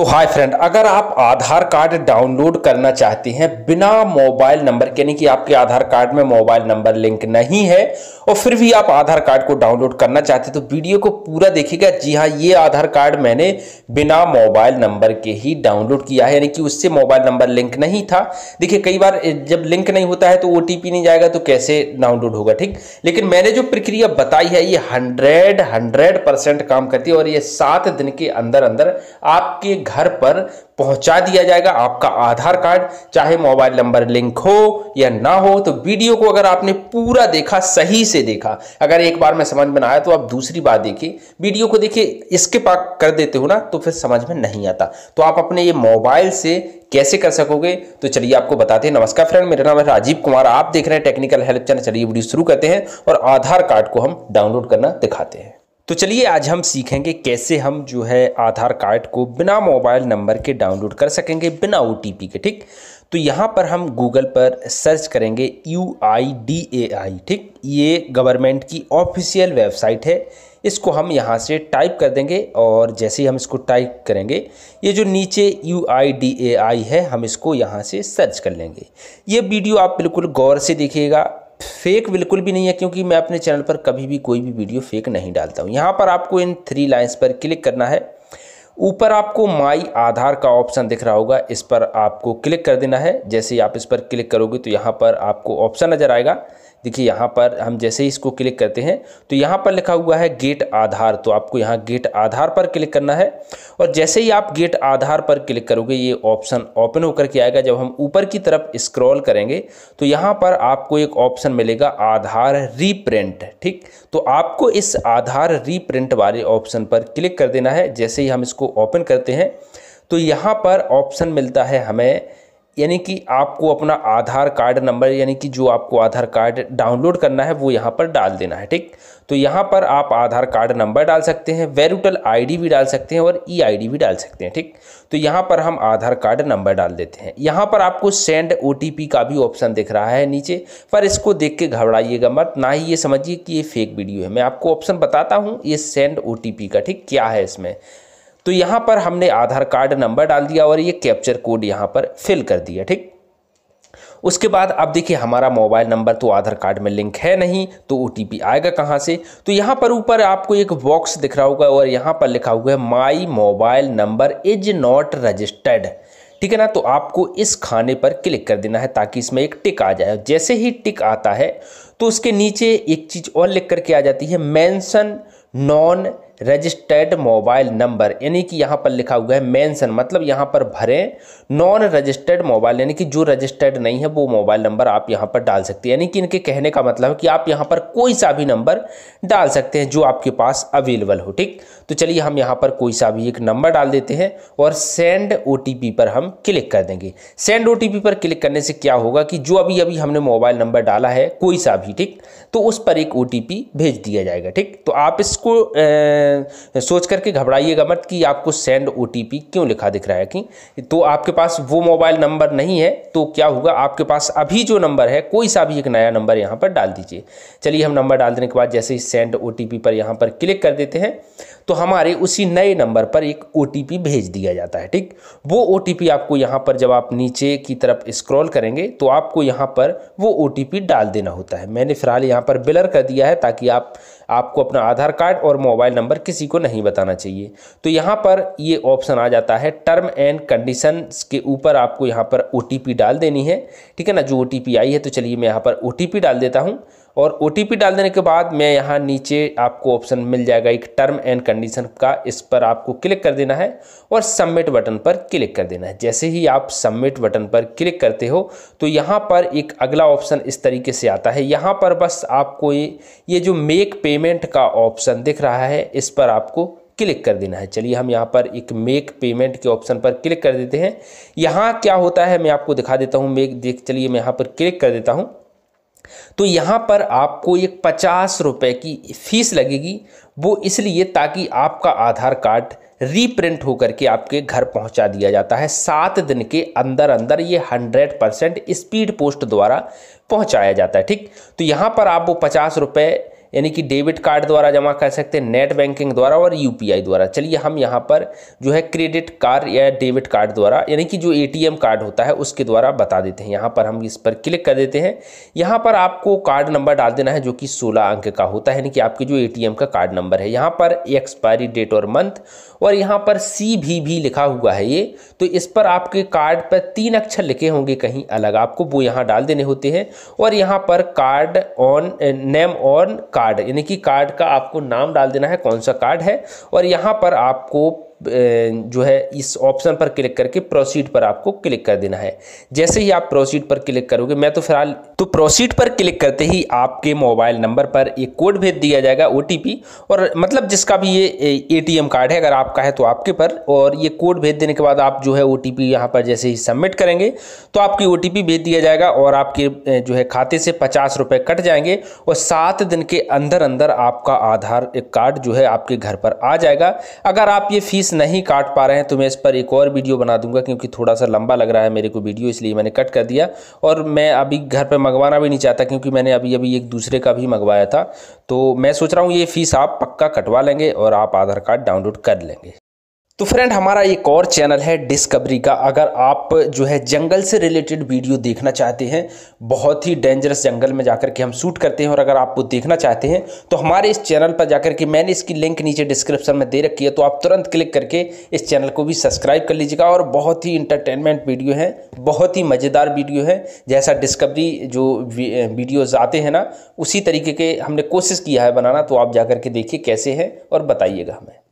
तो hi friend अगर आप आधार कार्ड डाउनलोड करना चाहते हैं बिना मोबाइल नंबर के यानी कि आपके आधार कार्ड में मोबाइल नंबर लिंक नहीं है और फिर भी आप आधार कार्ड को डाउनलोड करना चाहते हैं तो वीडियो को पूरा देखिएगा जी हाँ ये आधार कार्ड मैंने बिना मोबाइल नंबर के ही डाउनलोड किया है यानी कि उससे मोबाइल नंबर लिंक नहीं था देखिए कई बार जब लिंक नहीं होता है तो ओ नहीं जाएगा तो कैसे डाउनलोड होगा ठीक लेकिन मैंने जो प्रक्रिया बताई है ये हंड्रेड हंड्रेड काम करती है और ये सात दिन के अंदर अंदर आपके घर पर पहुंचा दिया जाएगा आपका आधार कार्ड चाहे मोबाइल नंबर लिंक हो या ना हो तो वीडियो को अगर आपने पूरा देखा सही से देखा अगर एक बार में समझ में आया तो आप दूसरी बार देखिए वीडियो को देखिए इसके पाक कर देते हो ना तो फिर समझ में नहीं आता तो आप अपने ये मोबाइल से कैसे कर सकोगे तो चलिए आपको बताते हैं नमस्कार फ्रेंड मेरा नाम है राजीव कुमार आप देख रहे हैं टेक्निकल हेल्प चैनल चलिए वीडियो शुरू करते हैं और आधार कार्ड को हम डाउनलोड करना दिखाते हैं तो चलिए आज हम सीखेंगे कैसे हम जो है आधार कार्ड को बिना मोबाइल नंबर के डाउनलोड कर सकेंगे बिना ओ के ठीक तो यहाँ पर हम गूगल पर सर्च करेंगे यू आई डी ए आई ठीक ये गवर्नमेंट की ऑफिशियल वेबसाइट है इसको हम यहाँ से टाइप कर देंगे और जैसे ही हम इसको टाइप करेंगे ये जो नीचे यू आई डी ए आई है हम इसको यहाँ से सर्च कर लेंगे ये वीडियो आप बिल्कुल गौर से देखिएगा फेक बिल्कुल भी नहीं है क्योंकि मैं अपने चैनल पर कभी भी कोई भी वीडियो फेक नहीं डालता हूँ यहाँ पर आपको इन थ्री लाइन्स पर क्लिक करना है ऊपर आपको माई आधार का ऑप्शन दिख रहा होगा इस पर आपको क्लिक कर देना है जैसे आप इस पर क्लिक करोगे तो यहाँ पर आपको ऑप्शन नज़र आएगा देखिए यहाँ पर हम जैसे ही इसको क्लिक करते हैं तो यहाँ पर लिखा हुआ है गेट आधार तो आपको यहाँ गेट आधार पर क्लिक करना है और जैसे ही आप गेट आधार पर क्लिक करोगे ये ऑप्शन ओपन होकर के आएगा जब हम ऊपर की तरफ स्क्रॉल करेंगे तो यहाँ पर आपको एक ऑप्शन मिलेगा आधार रीप्रिंट ठीक तो आपको इस आधार रीप्रिंट वाले ऑप्शन पर क्लिक कर देना है जैसे ही हम इसको ओपन करते हैं तो यहाँ पर ऑप्शन मिलता है हमें यानी कि आपको अपना आधार कार्ड नंबर यानी कि जो आपको आधार कार्ड डाउनलोड करना है वो यहाँ पर डाल देना है ठीक तो यहाँ पर आप आधार कार्ड नंबर डाल सकते हैं वेरूटल आईडी भी डाल सकते हैं और ई आईडी भी डाल सकते हैं ठीक तो यहाँ पर हम आधार कार्ड नंबर डाल देते हैं यहाँ पर आपको सेंड ओ का भी ऑप्शन दिख रहा है नीचे पर इसको देख के घबराइएगा मत ना ही ये समझिए कि ये फेक वीडियो है मैं आपको ऑप्शन बताता हूँ ये सेंड ओ का ठीक क्या है इसमें तो यहाँ पर हमने आधार कार्ड नंबर डाल दिया और ये कैप्चर कोड यहाँ पर फिल कर दिया ठीक उसके बाद अब देखिए हमारा मोबाइल नंबर तो आधार कार्ड में लिंक है नहीं तो ओ आएगा कहाँ से तो यहाँ पर ऊपर आपको एक बॉक्स दिख रहा होगा और यहाँ पर लिखा हुआ है my mobile number is not registered ठीक है ना तो आपको इस खाने पर क्लिक कर देना है ताकि इसमें एक टिक आ जाए जैसे ही टिक आता है तो उसके नीचे एक चीज़ और लिख करके आ जाती है mention non registered mobile number यानी कि यहाँ पर लिखा हुआ है मेंशन मतलब यहाँ पर भरें नॉन रजिस्टर्ड मोबाइल यानी कि जो रजिस्टर्ड नहीं है वो मोबाइल नंबर आप यहाँ पर डाल सकते हैं यानी कि इनके कहने का मतलब है कि आप यहाँ पर कोई सा भी नंबर डाल सकते हैं जो आपके पास अवेलेबल हो ठीक तो चलिए हम यहाँ पर कोई सा भी एक नंबर डाल देते हैं और सेंड ओ पर हम क्लिक कर देंगे सेंड ओ पर क्लिक करने से क्या होगा कि जो अभी अभी हमने मोबाइल नंबर डाला है कोई सा भी ठीक तो उस पर एक ओ भेज दिया जाएगा ठीक तो आप इसको सोच करके घबराइएगा मत कि आपको सेंड ओ क्यों लिखा दिख रहा है कि तो आपके पास वो मोबाइल नंबर नहीं है तो क्या होगा आपके पास अभी जो नंबर है कोई सा भी एक नया नंबर यहाँ पर डाल दीजिए चलिए हम नंबर डाल देने के बाद जैसे ही सेंड ओ पर यहाँ पर क्लिक कर देते हैं तो हमारे उसी नए नंबर पर एक ओ भेज दिया जाता है ठीक वो ओ आपको यहाँ पर जब आप नीचे की तरफ स्क्रॉल करेंगे तो आपको यहाँ पर वो ओ डाल देना होता है मैंने फिलहाल यहाँ पर बिलर कर दिया है ताकि आप आपको अपना आधार कार्ड और मोबाइल नंबर किसी को नहीं बताना चाहिए तो यहाँ पर ये ऑप्शन आ जाता है टर्म एंड कंडीशन के ऊपर आपको यहाँ पर ओ डाल देनी है ठीक है ना जो ओ आई है तो चलिए मैं यहाँ पर ओ डाल देता हूँ और ओ डाल देने के बाद मैं यहाँ नीचे आपको ऑप्शन मिल जाएगा एक टर्म एंड कंडीशन का इस पर आपको क्लिक कर देना है और सबमिट बटन पर क्लिक कर देना है जैसे ही आप सबमिट बटन पर क्लिक करते हो तो यहाँ पर एक अगला ऑप्शन इस तरीके से आता है यहाँ पर बस आपको ये ये जो मेक पेमेंट का ऑप्शन दिख रहा है इस पर आपको क्लिक कर देना है चलिए हम यहाँ पर एक मेक पेमेंट के ऑप्शन पर क्लिक कर देते हैं यहाँ क्या होता है मैं आपको दिखा देता हूँ मेक देख चलिए मैं यहाँ पर क्लिक कर देता हूँ तो यहाँ पर आपको एक पचास रुपये की फ़ीस लगेगी वो इसलिए ताकि आपका आधार कार्ड रीप्रिंट होकर के आपके घर पहुंचा दिया जाता है सात दिन के अंदर अंदर ये हंड्रेड परसेंट स्पीड पोस्ट द्वारा पहुंचाया जाता है ठीक तो यहाँ पर आप वो पचास रुपये यानी कि डेबिट कार्ड द्वारा जमा कर सकते हैं नेट बैंकिंग द्वारा और यूपीआई द्वारा चलिए हम यहाँ पर जो है क्रेडिट कार्ड या डेबिट कार्ड द्वारा यानी कि जो एटीएम कार्ड होता है उसके द्वारा बता देते हैं यहाँ पर हम इस पर क्लिक कर देते हैं यहाँ पर आपको कार्ड नंबर डाल देना है जो कि सोलह अंक का होता है यानी कि आपके जो ए का कार्ड नंबर है यहाँ पर एक्सपायरी डेट और मंथ और यहाँ पर सी भी, भी लिखा हुआ है ये तो इस पर आपके कार्ड पर तीन अक्षर लिखे होंगे कहीं अलग आपको वो यहाँ डाल देने होते हैं और यहाँ पर card on name on card card यानी कि कार्ड का आपको नाम डाल देना है कौन सा कार्ड है और यहाँ पर आपको जो है इस ऑप्शन पर क्लिक करके प्रोसीड पर आपको क्लिक कर देना है जैसे ही आप प्रोसीड पर क्लिक करोगे मैं तो फिलहाल तो प्रोसीड पर क्लिक करते ही आपके मोबाइल नंबर पर एक कोड भेज दिया जाएगा ओ और मतलब जिसका भी ये ए कार्ड है अगर आपका है तो आपके पर और ये कोड भेज देने के बाद आप जो है ओ टी पी पर जैसे ही सबमिट करेंगे तो आपकी ओ भेज दिया जाएगा और आपके जो है खाते से पचास कट जाएंगे और सात दिन के अंदर अंदर आपका आधार कार्ड जो है आपके घर पर आ जाएगा अगर आप ये फीस नहीं काट पा रहे हैं तो मैं इस पर एक और वीडियो बना दूंगा क्योंकि थोड़ा सा लंबा लग रहा है मेरे को वीडियो इसलिए मैंने कट कर दिया और मैं अभी घर पर मंगवाना भी नहीं चाहता क्योंकि मैंने अभी अभी एक दूसरे का भी मंगवाया था तो मैं सोच रहा हूँ ये फ़ीस आप पक्का कटवा लेंगे और आप आधार कार्ड डाउनलोड कर लेंगे तो फ्रेंड हमारा एक और चैनल है डिस्कवरी का अगर आप जो है जंगल से रिलेटेड वीडियो देखना चाहते हैं बहुत ही डेंजरस जंगल में जाकर के हम शूट करते हैं और अगर आप वो देखना चाहते हैं तो हमारे इस चैनल पर जाकर के मैंने इसकी लिंक नीचे डिस्क्रिप्शन में दे रखी है तो आप तुरंत क्लिक करके इस चैनल को भी सब्सक्राइब कर लीजिएगा और बहुत ही इंटरटेनमेंट वीडियो है बहुत ही मज़ेदार वीडियो है जैसा डिस्कवरी जो वीडियोज़ आते हैं ना उसी तरीके के हमने कोशिश किया है बनाना तो आप जा के देखिए कैसे है और बताइएगा हमें